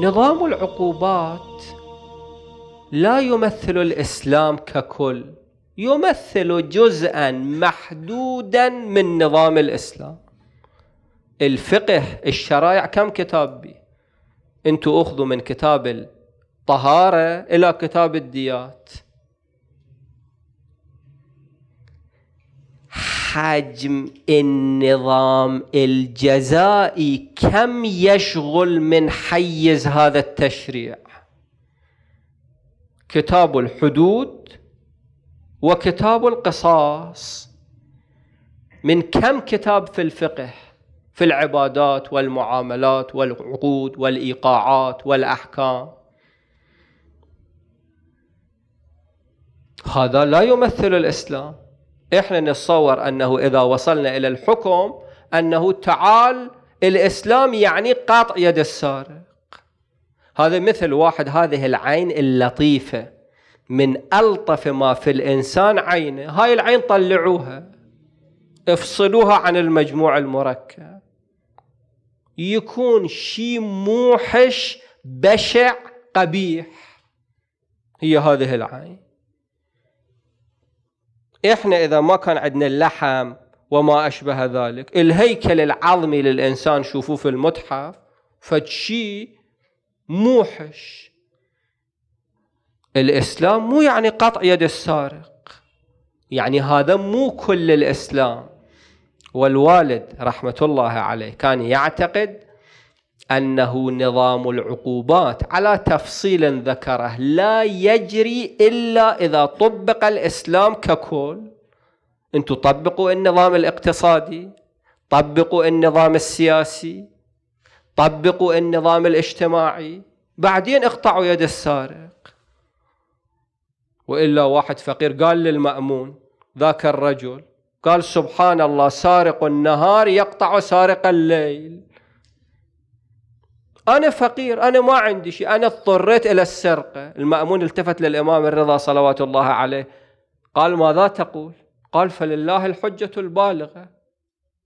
نظام العقوبات لا يمثل الاسلام ككل يمثل جزءا محدودا من نظام الاسلام الفقه الشرائع كم كتاب بي انتوا اخذوا من كتاب الطهاره الى كتاب الديات حجم النظام الجزائي كم يشغل من حيز هذا التشريع كتاب الحدود وكتاب القصاص من كم كتاب في الفقه في العبادات والمعاملات والعقود والايقاعات والاحكام هذا لا يمثل الاسلام احنا نتصور انه اذا وصلنا الى الحكم انه تعال الاسلام يعني قطع يد السارق هذا مثل واحد هذه العين اللطيفه من الطف ما في الانسان عينه هاي العين طلعوها افصلوها عن المجموع المركب يكون شيء موحش بشع قبيح هي هذه العين احنا اذا ما كان عندنا اللحم وما اشبه ذلك الهيكل العظمي للانسان شوفوه في المتحف فشي موحش الاسلام مو يعني قطع يد السارق يعني هذا مو كل الاسلام والوالد رحمه الله عليه كان يعتقد أنه نظام العقوبات على تفصيل ذكره لا يجري إلا إذا طبق الإسلام ككل أنتم طبقوا النظام الاقتصادي طبقوا النظام السياسي طبقوا النظام الاجتماعي بعدين اقطعوا يد السارق وإلا واحد فقير قال للمأمون ذاك الرجل قال سبحان الله سارق النهار يقطع سارق الليل أنا فقير أنا ما عندي شيء أنا اضطريت إلى السرقة المأمون التفت للإمام الرضا صلوات الله عليه قال ماذا تقول قال فلله الحجة البالغة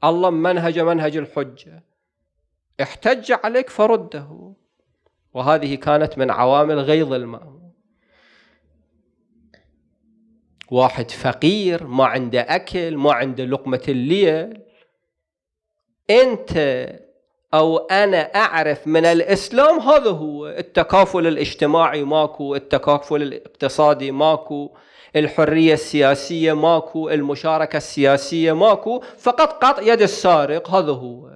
الله منهج منهج الحجة احتج عليك فرده وهذه كانت من عوامل غيظ المأمون واحد فقير ما عنده أكل ما عنده لقمة الليل أنت او انا اعرف من الاسلام هذا هو التكافل الاجتماعي ماكو التكافل الاقتصادي ماكو الحرية السياسية ماكو المشاركة السياسية ماكو فقط قطع يد السارق هذا هو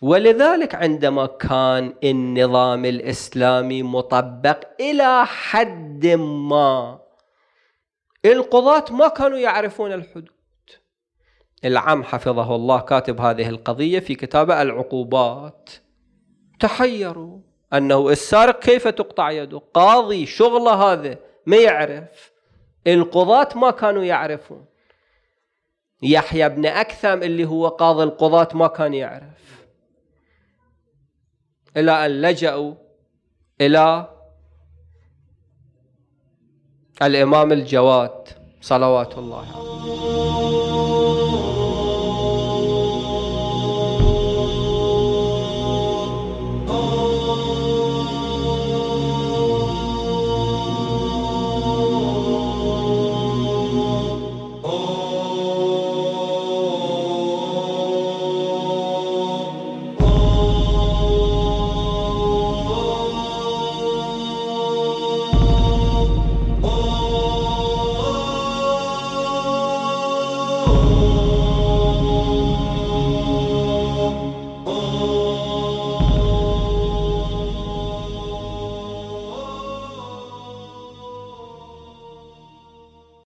ولذلك عندما كان النظام الاسلامي مطبق الى حد ما القضاة ما كانوا يعرفون الحدود العم حفظه الله كاتب هذه القضية في كتابه العقوبات تحيروا أنه السارق كيف تقطع يده قاضي شغله هذا ما يعرف القضاة ما كانوا يعرفون يحيى بن أكثم اللي هو قاضي القضاة ما كان يعرف إلى أن لجأوا إلى الإمام الجواد صلوات الله عليه